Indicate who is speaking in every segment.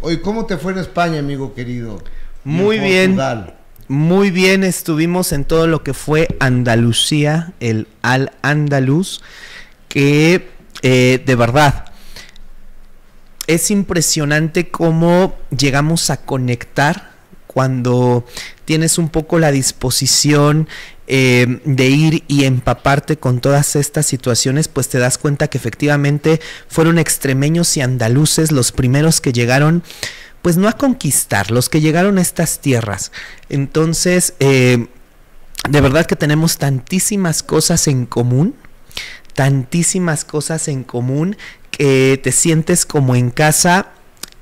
Speaker 1: hoy, ¿cómo te fue en España, amigo querido?
Speaker 2: Muy bien. Muy bien, estuvimos en todo lo que fue Andalucía, el Al andalus que eh, de verdad es impresionante cómo llegamos a conectar cuando tienes un poco la disposición eh, de ir y empaparte con todas estas situaciones, pues te das cuenta que efectivamente fueron extremeños y andaluces los primeros que llegaron, pues no a conquistar, los que llegaron a estas tierras. Entonces, eh, de verdad que tenemos tantísimas cosas en común, tantísimas cosas en común que te sientes como en casa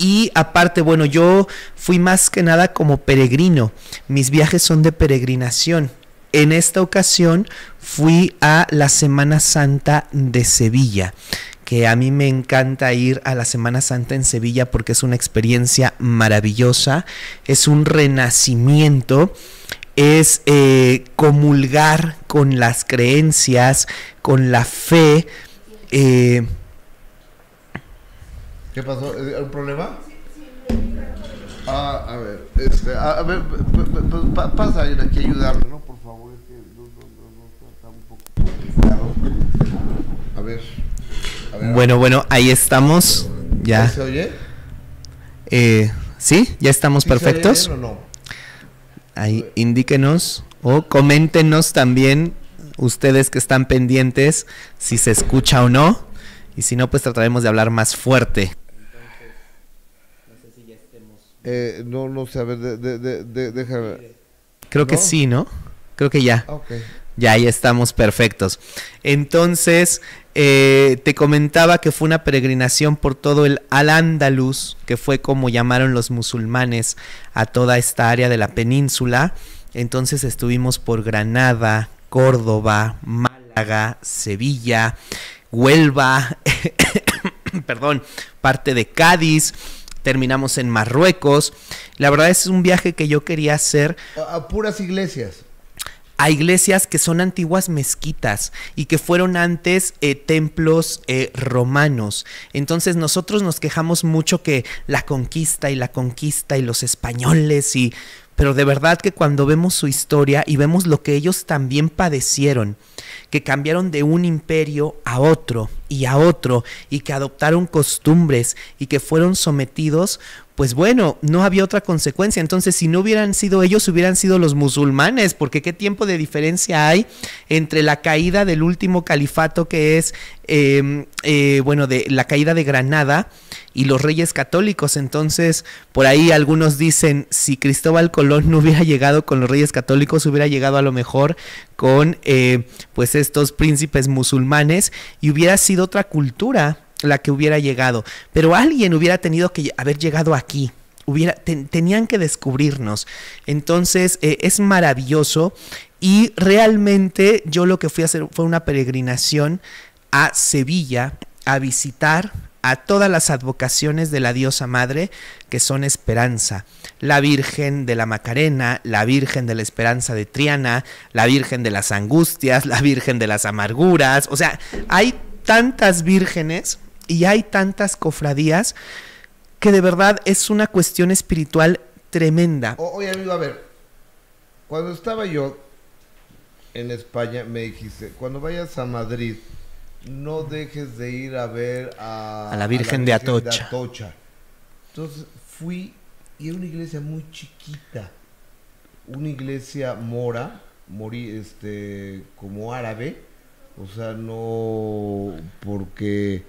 Speaker 2: y aparte, bueno, yo fui más que nada como peregrino. Mis viajes son de peregrinación. En esta ocasión fui a la Semana Santa de Sevilla que a mí me encanta ir a la Semana Santa en Sevilla porque es una experiencia maravillosa, es un renacimiento, es eh, comulgar con las creencias, con la fe. Eh,
Speaker 1: ¿Qué pasó? ¿Eh, ¿Un problema? Ah, a ver, este, a, ver, pasa aquí a ayudarlo, ¿no? Por favor, que no, está un poco A ver, a ver. Bueno, bueno,
Speaker 2: ahí estamos. ¿Ya, se oye? Eh, ¿Sí? ¿Ya estamos perfectos? Se o no? Ahí, indíquenos o coméntenos también ustedes que están pendientes si se escucha o no. Y si no, pues trataremos de hablar más fuerte.
Speaker 1: Eh, no, no sé, a ver, de, de, déjame.
Speaker 2: Creo que sí, ¿no? Creo que ya. Ah, ya, ya estamos perfectos. Entonces, eh, te comentaba que fue una peregrinación por todo el Al-Ándalus, que fue como llamaron los musulmanes a toda esta área de la península. Entonces estuvimos por Granada, Córdoba, Málaga, Sevilla, Huelva, perdón, parte de Cádiz terminamos en Marruecos. La verdad es un viaje que yo quería hacer. A, puras iglesias. A iglesias que son antiguas mezquitas y que fueron antes eh, templos eh, romanos. Entonces nosotros nos quejamos mucho que la conquista y la conquista y los españoles y pero de verdad que cuando vemos su historia y vemos lo que ellos también padecieron, que cambiaron de un imperio a otro y a otro, y que adoptaron costumbres y que fueron sometidos, pues bueno, no había otra consecuencia. Entonces, si no hubieran sido ellos, hubieran sido los musulmanes, porque qué tiempo de diferencia hay entre la caída del último califato que es, em, eh, bueno, de la caída de Granada y los reyes católicos. Entonces, por ahí algunos dicen, si Cristóbal Colón no hubiera llegado con los reyes católicos, hubiera llegado a lo mejor con, eh, pues, estos príncipes musulmanes y hubiera sido otra cultura la que hubiera llegado. Pero alguien hubiera tenido que haber llegado aquí. Hubiera, tenían que descubrirnos. Entonces eh, es maravilloso y realmente yo lo que fui a hacer fue una peregrinación a Sevilla a visitar a todas las advocaciones de la diosa madre que son esperanza. La Virgen de la Macarena, la Virgen de la Esperanza de Triana, la Virgen de las Angustias, la Virgen de las Amarguras. O sea, hay tantas vírgenes y hay tantas cofradías que de verdad es una cuestión espiritual tremenda.
Speaker 1: oye, amigo, a ver, cuando estaba yo en España, me dijiste, cuando vayas a Madrid, no dejes de ir a ver a, a la Virgen, a la Virgen de, Atocha. Atocha. Entonces fui y era una iglesia muy chiquita, una iglesia mora, morí, este, como árabe, o sea, no porque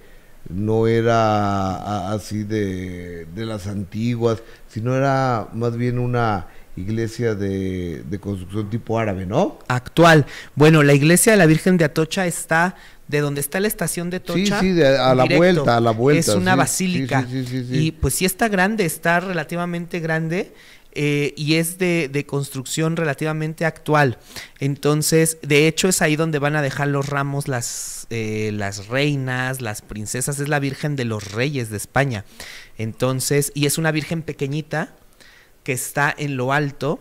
Speaker 1: no era así de, de, las antiguas, sino era más bien una iglesia de, construcción tipo árabe, ¿no? Actual. Bueno, la iglesia de la Virgen de Atocha está de donde
Speaker 2: está la estación de Atocha. Sí, sí, a la vuelta, a la vuelta. Es una basílica. y pues sí está grande, está relativamente grande. Eh, y es de, construcción relativamente actual. Entonces, de hecho, es ahí donde van a dejar los ramos eh, las, reinas, las princesas. Es la Virgen de los Reyes de España. Entonces, y es una Virgen pequeñita que está en lo alto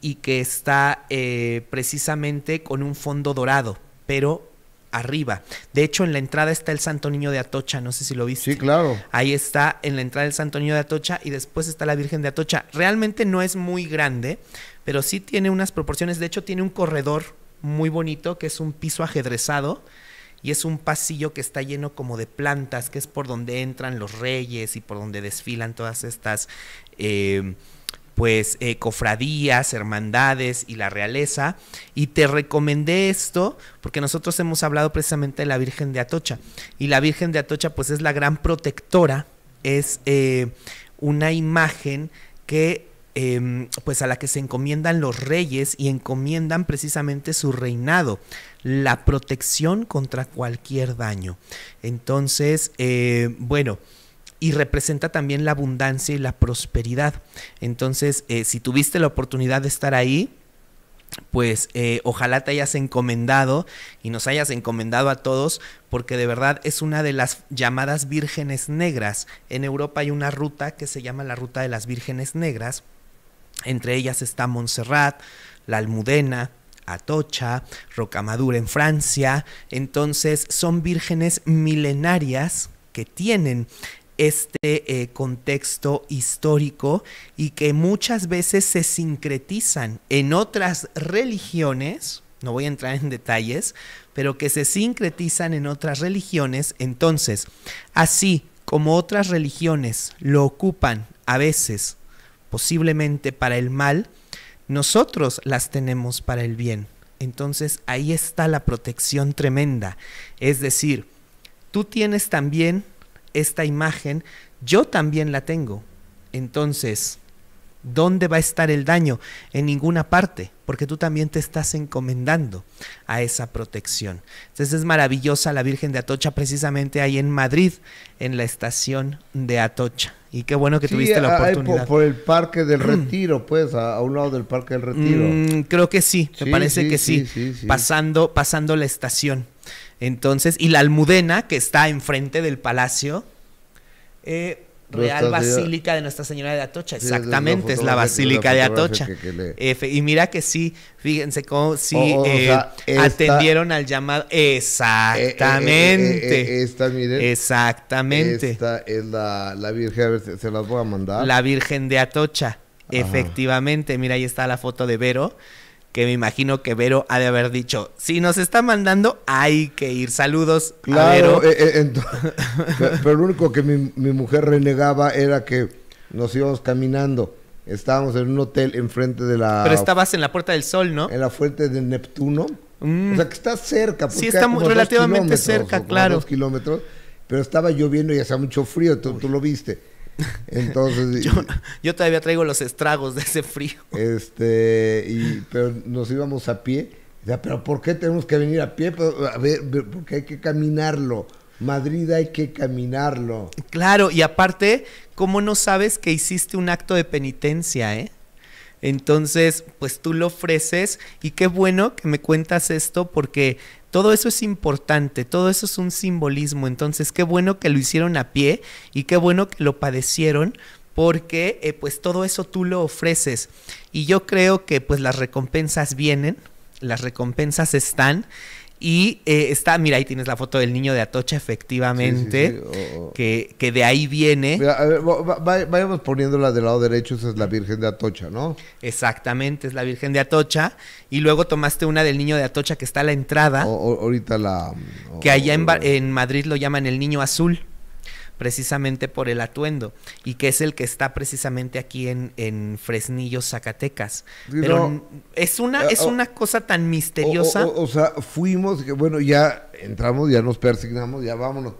Speaker 2: y que está eh, precisamente con un fondo dorado, pero arriba. De hecho, en la entrada está el Santo Niño de Atocha, no sé si lo viste. Sí, claro. Ahí está en la entrada el Santo Niño de Atocha y después está la Virgen de Atocha. Realmente no es muy grande, pero sí tiene unas proporciones. De hecho, tiene un corredor muy bonito que es un piso ajedrezado y es un pasillo que está lleno como de plantas, que es por donde entran los reyes y por donde desfilan todas estas... Eh, pues eh, cofradías, hermandades y la realeza. Y te recomendé esto porque nosotros hemos hablado precisamente de la Virgen de Atocha. Y la Virgen de Atocha pues es la gran protectora, es eh, una imagen que em, pues a la que se encomiendan los reyes y encomiendan precisamente su reinado, la protección contra cualquier daño. Entonces, eh, bueno, y representa también la abundancia y la prosperidad. Entonces, eh, si tuviste la oportunidad de estar ahí, pues eh, ojalá te hayas encomendado y nos hayas encomendado a todos, porque de verdad es una de las llamadas vírgenes negras. En Europa hay una ruta que se llama la Ruta de las Vírgenes Negras. Entre ellas está Montserrat, la Almudena, Atocha, Rocamadura en Francia. Entonces son vírgenes milenarias que tienen este eh, contexto histórico y que muchas veces se sincretizan en otras religiones, no voy a entrar en detalles, pero que se sincretizan en otras religiones, entonces, así como otras religiones lo ocupan a veces, posiblemente para el mal, nosotros las tenemos para el bien. Entonces ahí está la protección tremenda. Es decir, tú tienes también esta imagen, yo también la tengo. Entonces, ¿dónde va a estar el daño? En ninguna parte, porque tú también te estás encomendando a esa protección. Entonces es maravillosa la Virgen de Atocha, precisamente ahí en Madrid, en la estación de Atocha. Y qué bueno
Speaker 1: que tuviste la ah, oportunidad. Por, por, el Parque del mm. Retiro, pues, a, un lado del Parque del Retiro. Mm, creo que sí, me parece que sí,
Speaker 2: pasando pasando la estación. Entonces, y la Almudena, que está enfrente del palacio, eh, Real Basílica de Nuestra Señora de Atocha. Exactamente, es la Basílica de Atocha. y mira que sí, fíjense cómo sí oh, oh, eh, atendieron al llamado. Eh, exactamente.
Speaker 1: esta, miren. Exactamente. Esta es la, la Virgen, a ver, se, las voy a mandar. La
Speaker 2: Virgen de Atocha. Efectivamente, mira, ahí está la foto de Vero que me imagino que Vero ha de haber dicho, si nos está mandando, hay que ir. Saludos.
Speaker 1: Claro, eh, eh, pero lo único que mi, mujer renegaba era que nos íbamos caminando. Estábamos en un hotel enfrente de la... Pero estabas en la Puerta del Sol, ¿no? En la Fuente de Neptuno. Mm. O sea, que está cerca. Sí, está relativamente cerca, claro. kilómetros. Pero estaba lloviendo y hacía mucho frío, tú, tú lo viste entonces.
Speaker 2: yo, todavía traigo los estragos de ese frío.
Speaker 1: Este, y, pero nos íbamos a pie. Ya, pero ¿por qué tenemos que venir a pie? a ver, porque hay que caminarlo. Madrid hay que caminarlo. Claro, y aparte, ¿cómo no
Speaker 2: sabes que hiciste un acto de penitencia, eh? Entonces, pues tú lo ofreces y qué bueno que me cuentas esto porque todo eso es importante, todo eso es un simbolismo, entonces qué bueno que lo hicieron a pie y qué bueno que lo padecieron porque eh, pues todo eso tú lo ofreces y yo creo que pues las recompensas vienen, las recompensas están y eh, está, mira, ahí tienes la foto del niño de
Speaker 1: Atocha, efectivamente, oh, oh. Que, de ahí viene. vayamos poniéndola del lado derecho, esa es la Virgen de Atocha, ¿no?
Speaker 2: Exactamente, es la Virgen de Atocha. Y luego tomaste una del niño de Atocha que está a la entrada. ahorita la... que allá en Madrid lo llaman el niño azul precisamente por el atuendo y que es el que está precisamente aquí en, en Fresnillo, Zacatecas. Pero es una, eh, es una cosa tan misteriosa. O,
Speaker 1: o sea, fuimos, bueno, ya entramos, ya nos persignamos, ya vámonos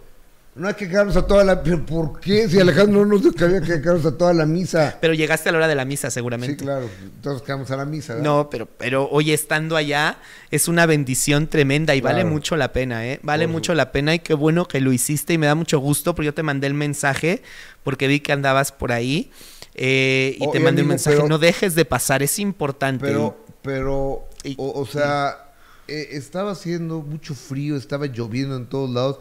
Speaker 1: no hay que quedarnos a toda la. ¿Por qué? Si Alejandro no nos había que quedarnos a toda la misa.
Speaker 2: Pero llegaste a la hora de la misa, seguramente. Sí, claro. Todos quedamos a la misa. No, pero, pero hoy estando allá es una bendición tremenda y vale mucho la pena, ¿eh? Vale mucho la pena y qué bueno que lo hiciste y me da mucho gusto porque yo te mandé el mensaje porque vi que andabas por ahí eh, y oh, te mandé un mensaje. no
Speaker 1: dejes de pasar, es importante. Pero, pero, o, sea, eh, estaba haciendo mucho frío, estaba lloviendo en todos lados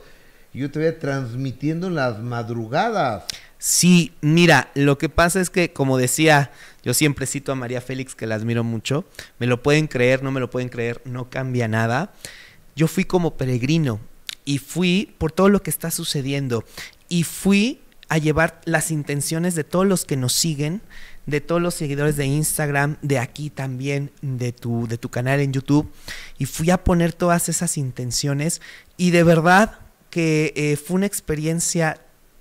Speaker 1: yo te transmitiendo en las madrugadas. Sí,
Speaker 2: mira, lo que pasa es que, como decía, yo siempre cito a María Félix, que la admiro mucho, me lo pueden creer, no me lo pueden creer, no cambia nada. Yo fui como peregrino y fui por todo lo que está sucediendo y fui a llevar las intenciones de todos los que nos siguen, de todos los seguidores de Instagram, de aquí también, de tu, de tu canal en YouTube, y fui a poner todas esas intenciones y de verdad que eh, fue una experiencia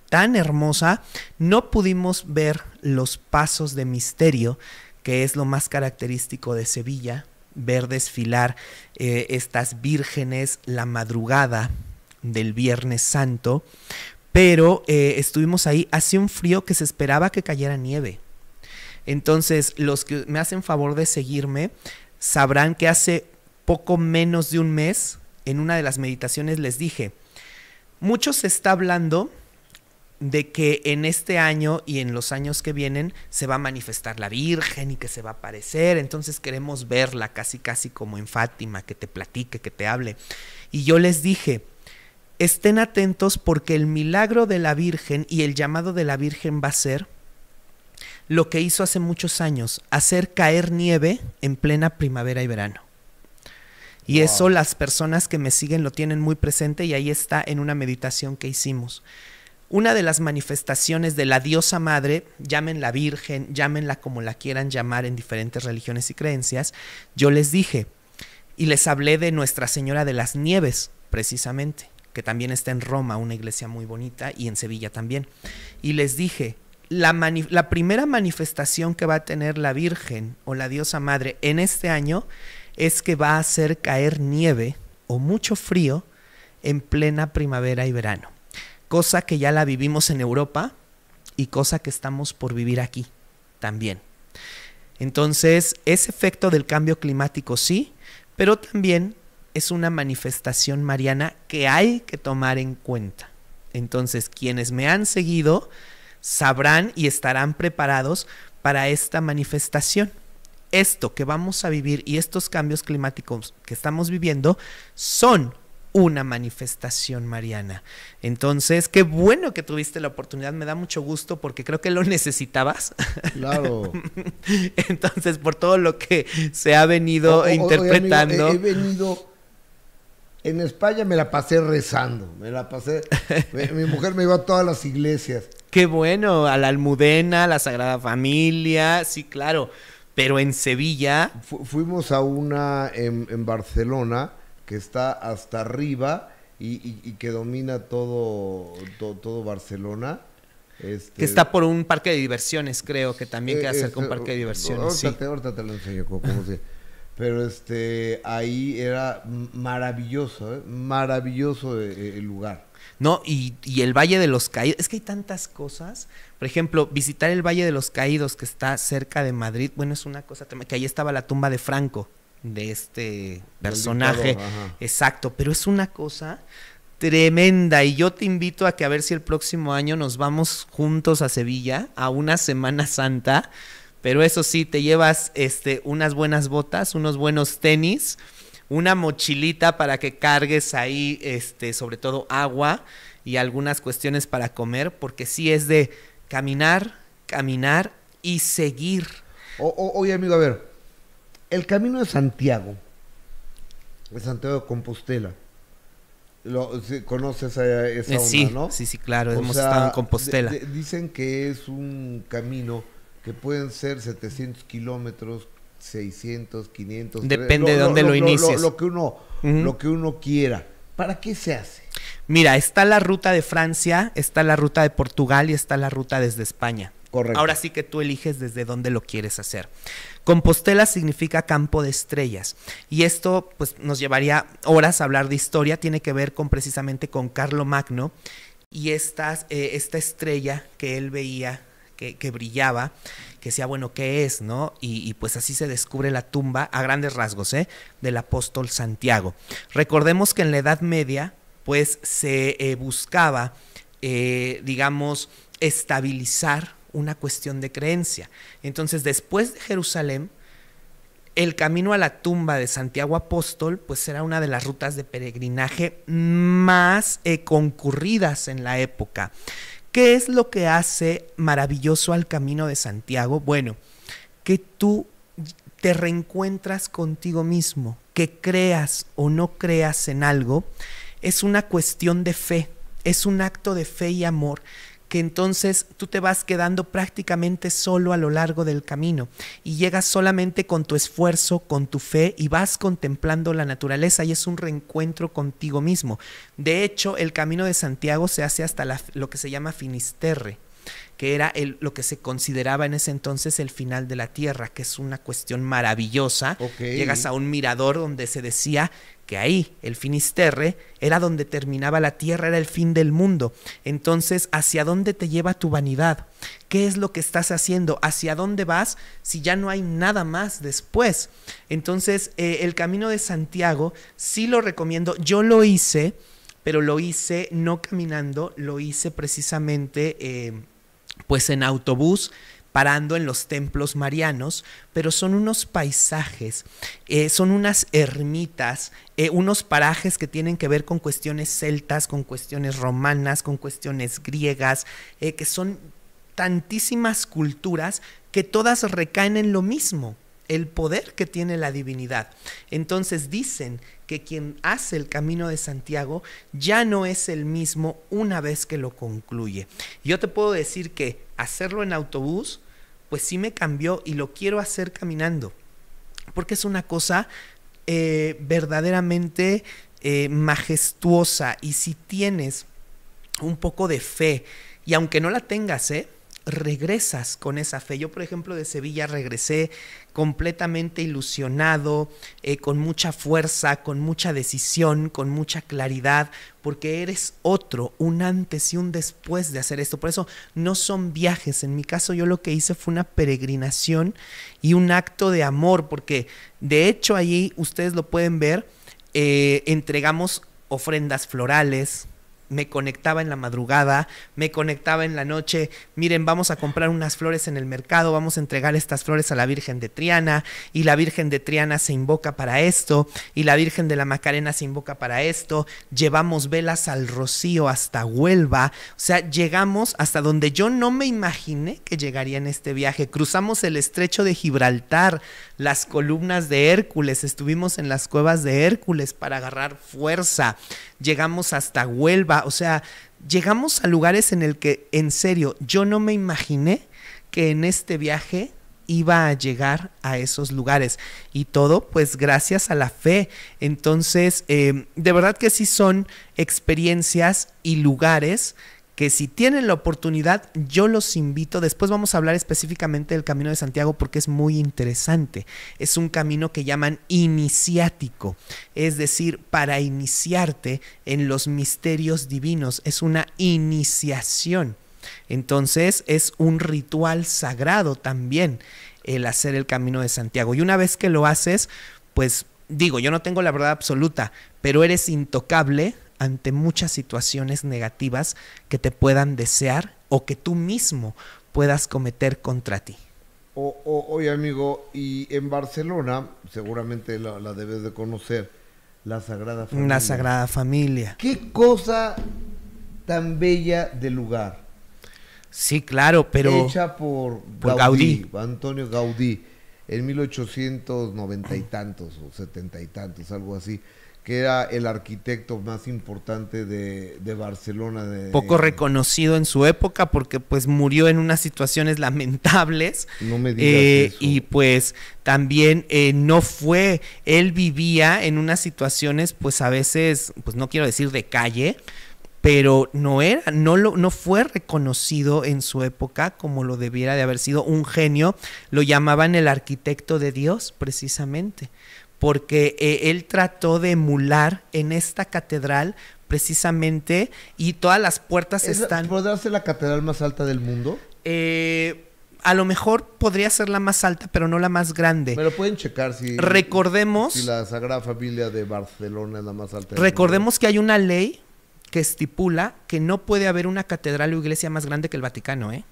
Speaker 2: tan hermosa, no pudimos ver los pasos de misterio, que es lo más característico de Sevilla, ver desfilar eh, estas vírgenes la madrugada del Viernes Santo, pero eh, estuvimos ahí, hacía un frío que se esperaba que cayera nieve. Entonces, los que me hacen favor de seguirme sabrán que hace poco menos de un mes, en una de las meditaciones les dije, mucho se está hablando de que en este año y en los años que vienen se va a manifestar la Virgen y que se va a aparecer, entonces queremos verla casi casi como en Fátima, que te platique, que te hable. Y yo les dije, estén atentos porque el milagro de la Virgen y el llamado de la Virgen va a ser lo que hizo hace muchos años, hacer caer nieve en plena primavera y verano. Y eso las personas que me siguen lo tienen muy presente y ahí está en una meditación que hicimos. Una de las manifestaciones de la diosa madre, llámenla virgen, llámenla como la quieran llamar en diferentes religiones y creencias, yo les dije y les hablé de Nuestra Señora de las Nieves, precisamente, que también está en Roma, una iglesia muy bonita, y en Sevilla también. Y les dije, la, la primera manifestación que va a tener la Virgen o la Diosa Madre en este año es que va a hacer caer nieve o mucho frío en plena primavera y verano, cosa que ya la vivimos en Europa y cosa que estamos por vivir aquí también. Entonces, es efecto del cambio climático sí, pero también es una manifestación mariana que hay que tomar en cuenta. Entonces, quienes me han seguido sabrán y estarán preparados para esta manifestación esto que vamos a vivir y estos cambios climáticos que estamos viviendo son una manifestación mariana. Entonces, qué bueno que tuviste la oportunidad, me da mucho gusto porque creo que lo necesitabas. Claro. Entonces, por todo lo que se ha venido interpretando. he,
Speaker 1: venido en España me la pasé rezando, me la pasé mi mujer me iba a todas las iglesias.
Speaker 2: Qué bueno, a la Almudena,
Speaker 1: a la Sagrada Familia, sí, claro. Pero en Sevilla... fuimos a una en, Barcelona que está hasta arriba y, que domina todo, todo, Barcelona. Este, que está
Speaker 2: por un parque de diversiones, creo, que también queda eh, cerca un eh, parque de diversiones.
Speaker 1: Ahorita, sí. te, lo enseño Pero este, ahí era maravilloso, eh, maravilloso el, lugar. No, y, y, el Valle de los Caídos. Es que hay tantas cosas. Por ejemplo, visitar
Speaker 2: el Valle de los Caídos, que está cerca de Madrid, bueno, es una cosa que ahí estaba la tumba de Franco, de este personaje. Exacto, pero es una cosa tremenda y yo te invito a que a ver si el próximo año nos vamos juntos a Sevilla a una Semana Santa, pero eso sí te llevas este unas buenas botas, unos buenos tenis, una mochilita para que cargues ahí este sobre todo agua y algunas cuestiones para comer porque sí es de Caminar,
Speaker 1: caminar y seguir. oye, amigo, a ver, el camino de Santiago, de Santiago de Compostela, lo, conoces esa eh, onda, sí, ¿no? Sí, sí, claro, hemos estado en Compostela. dicen que es un camino que pueden ser 700 kilómetros, 600, 500. Depende de dónde lo, lo inicies. Lo, que uno, lo que uno quiera. ¿Para qué se hace?
Speaker 2: Mira, está la ruta de Francia, está la ruta de Portugal y está la ruta desde España. Correcto. Ahora sí que tú eliges desde dónde lo quieres hacer. Compostela significa campo de estrellas y esto pues nos llevaría horas a hablar de historia, tiene que ver con precisamente con Carlo Magno y eh, esta estrella que él veía que, brillaba, que decía, bueno, ¿qué es? ¿No? Y, y, pues así se descubre la tumba, a grandes rasgos, ¿eh? del apóstol Santiago. Recordemos que en la Edad Media pues se eh, buscaba, eh, digamos, estabilizar una cuestión de creencia. Entonces, después de Jerusalén, el camino a la tumba de Santiago Apóstol, pues era una de las rutas de peregrinaje más eh, concurridas en la época. ¿Qué es lo que hace maravilloso al camino de Santiago? Bueno, que tú te reencuentras contigo mismo, que creas o no creas en algo, es una cuestión de fe, es un acto de fe y amor que entonces tú te vas quedando prácticamente solo a lo largo del camino y llegas solamente con tu esfuerzo, con tu fe y vas contemplando la naturaleza y es un reencuentro contigo mismo. De hecho, el camino de Santiago se hace hasta lo que se llama Finisterre que era lo que se consideraba en ese entonces el final de la Tierra, que es una cuestión maravillosa. Llegas a un mirador donde se decía que ahí el Finisterre era donde terminaba la tierra, era el fin del mundo. Entonces, ¿hacia dónde te lleva tu vanidad? ¿Qué es lo que estás haciendo? ¿Hacia dónde vas si ya no hay nada más después? Entonces, eh, el camino de Santiago sí lo recomiendo. Yo lo hice, pero lo hice no caminando, lo hice precisamente eh, pues en autobús parando en los templos marianos, pero son unos paisajes, eh, son unas ermitas, eh, unos parajes que tienen que ver con cuestiones celtas, con cuestiones romanas, con cuestiones griegas, eh, que son tantísimas culturas que todas recaen en lo mismo, el poder que tiene la divinidad. Entonces dicen que quien hace el camino de Santiago ya no es el mismo una vez que lo concluye. Yo te puedo decir que hacerlo en autobús pues sí me cambió y lo quiero hacer caminando, porque es una cosa eh, verdaderamente eh, majestuosa y si tienes un poco de fe, y aunque no la tengas, ¿eh? regresas con esa fe. Yo, por ejemplo, de Sevilla regresé completamente ilusionado, eh, con mucha fuerza, con mucha decisión, con mucha claridad, porque eres otro, un antes y un después de hacer esto. Por eso no son viajes. En mi caso, yo lo que hice fue una peregrinación y un acto de amor, porque de hecho allí ustedes lo pueden ver, eh, entregamos ofrendas florales, me conectaba en la madrugada, me conectaba en la noche, miren, vamos a comprar unas flores en el mercado, vamos a entregar estas flores a la Virgen de Triana, y la Virgen de Triana se invoca para esto, y la Virgen de la Macarena se invoca para esto, llevamos velas al Rocío hasta Huelva, o sea, llegamos hasta donde yo no me imaginé que llegaría en este viaje, cruzamos el estrecho de Gibraltar, las columnas de Hércules, estuvimos en las cuevas de Hércules para agarrar fuerza, llegamos hasta Huelva, o sea, llegamos a lugares en el que, en serio, yo no me imaginé que en este viaje iba a llegar a esos lugares. Y todo, pues, gracias a la fe. Entonces, eh, de verdad que sí son experiencias y lugares que si tienen la oportunidad, yo los invito. Después vamos a hablar específicamente del Camino de Santiago porque es muy interesante. Es un camino que llaman iniciático, es decir, para iniciarte en los misterios divinos. Es una iniciación. Entonces es un ritual sagrado también el hacer el Camino de Santiago. Y una vez que lo haces, pues digo, yo no tengo la verdad absoluta, pero eres intocable ante muchas situaciones negativas que te puedan desear o que tú mismo puedas cometer contra ti.
Speaker 1: O, o, oye amigo, y en Barcelona, seguramente la, debes de conocer, la Sagrada Familia. La Sagrada Familia. Qué cosa tan bella de lugar. Sí, claro, pero... Hecha por, Gaudí, Antonio Gaudí, en 1890 y tantos, o 70 y tantos, algo así que era el arquitecto más importante de, de Barcelona. Poco
Speaker 2: reconocido en su época porque pues murió en unas situaciones lamentables. No me digas eh, Y pues también eh, no fue, él vivía en unas situaciones pues a veces, pues no quiero decir de calle, pero no era, no, lo, no fue reconocido en su época como lo debiera de haber sido un genio. Lo llamaban el arquitecto de Dios precisamente porque eh, él trató de emular en esta catedral precisamente y todas las puertas están... ¿Podrá ser la catedral más alta del mundo? Eh, a lo mejor podría ser la más alta, pero no la más grande. Pero pueden checar si... Recordemos...
Speaker 1: la Sagrada Familia de Barcelona es la más alta. recordemos
Speaker 2: que hay una ley que estipula que no puede haber una catedral o iglesia más grande que el Vaticano, ¿eh?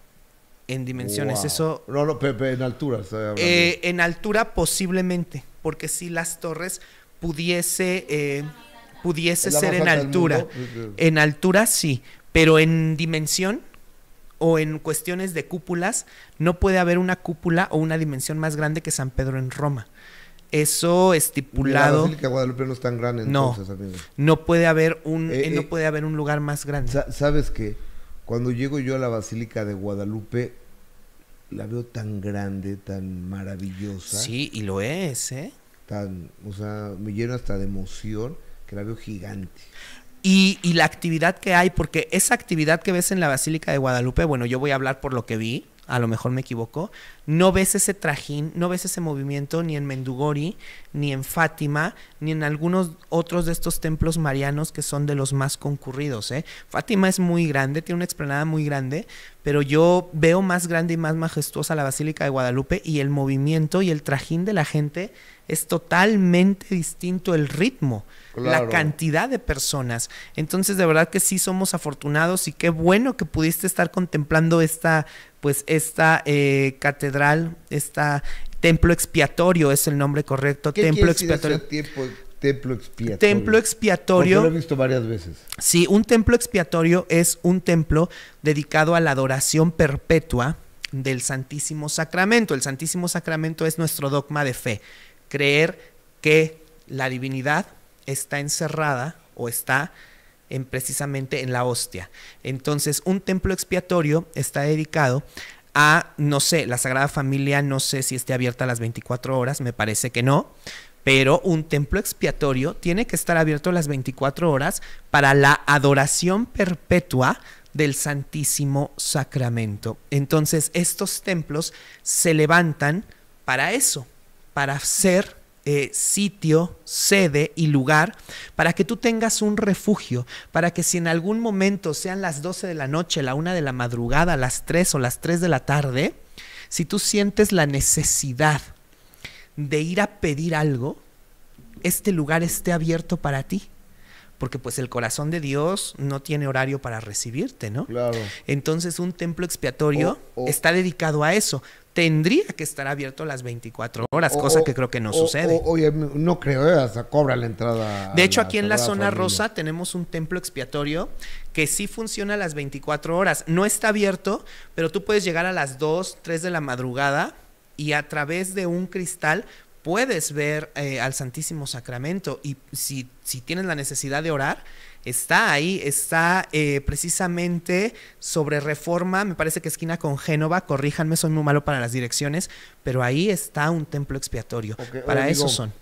Speaker 1: en dimensiones. Eso. No, no, en altura. Eh,
Speaker 2: en altura posiblemente, porque si las torres pudiese eh, pudiese ser en altura, en altura sí, pero en dimensión o en cuestiones de cúpulas no puede haber una cúpula o una dimensión más grande que San Pedro en Roma. Eso estipulado.
Speaker 1: Guadalupe no es tan grande. no, puede haber un eh, no puede haber un lugar más grande. Sabes qué? Cuando llego yo a la Basílica de Guadalupe, la veo tan grande, tan maravillosa. Sí, y lo es, ¿eh? Tan, o sea, me lleno hasta de emoción que la veo gigante. Y, y la actividad
Speaker 2: que hay, porque esa actividad que ves en la Basílica de Guadalupe, bueno, yo voy a hablar por lo que vi, a lo mejor me equivoco, no ves ese trajín, no ves ese movimiento ni en Mendugori, ni en Fátima, ni en algunos otros de estos templos marianos que son de los más concurridos. ¿eh? Fátima es muy grande, tiene una explanada muy grande, pero yo veo más grande y más majestuosa la Basílica de Guadalupe y el movimiento y el trajín de la gente es totalmente distinto el ritmo la cantidad de personas. Entonces, de verdad que sí somos afortunados y qué bueno que pudiste estar contemplando esta, pues, esta eh, catedral, esta templo expiatorio es el nombre correcto. templo expiatorio.
Speaker 1: Templo expiatorio. Templo expiatorio. lo he visto varias veces.
Speaker 2: Sí, un templo expiatorio es un templo dedicado a la adoración perpetua del Santísimo Sacramento. El Santísimo Sacramento es nuestro dogma de fe. Creer que la divinidad está encerrada o está en, precisamente en la hostia. Entonces, un templo expiatorio está dedicado a, no sé, la Sagrada Familia, no sé si esté abierta a las 24 horas, me parece que no, pero un templo expiatorio tiene que estar abierto las 24 horas para la adoración perpetua del Santísimo Sacramento. Entonces, estos templos se levantan para eso, para ser eh, sitio, sede y lugar para que tú tengas un refugio, para que si en algún momento sean las 12 de la noche, la 1 de la madrugada, las 3 o las 3 de la tarde, si tú sientes la necesidad de ir a pedir algo, este lugar esté abierto para ti porque pues el corazón de Dios no tiene horario para recibirte, ¿no? Claro. Entonces un templo expiatorio está dedicado a eso. Tendría que estar abierto las 24 horas, cosa que creo que no sucede.
Speaker 1: Oye, no creo, ¿eh? hasta cobra la entrada. De hecho, aquí en la zona rosa
Speaker 2: tenemos un templo expiatorio que sí funciona las 24 horas. No está abierto, pero tú puedes llegar a las 2, 3 de la madrugada y a través de un cristal puedes ver eh, al Santísimo Sacramento y si, si tienes la necesidad de orar, está ahí, está eh, precisamente sobre reforma, me parece que esquina con Génova, corríjanme, soy muy malo para las direcciones, pero ahí está un templo expiatorio. para eso son.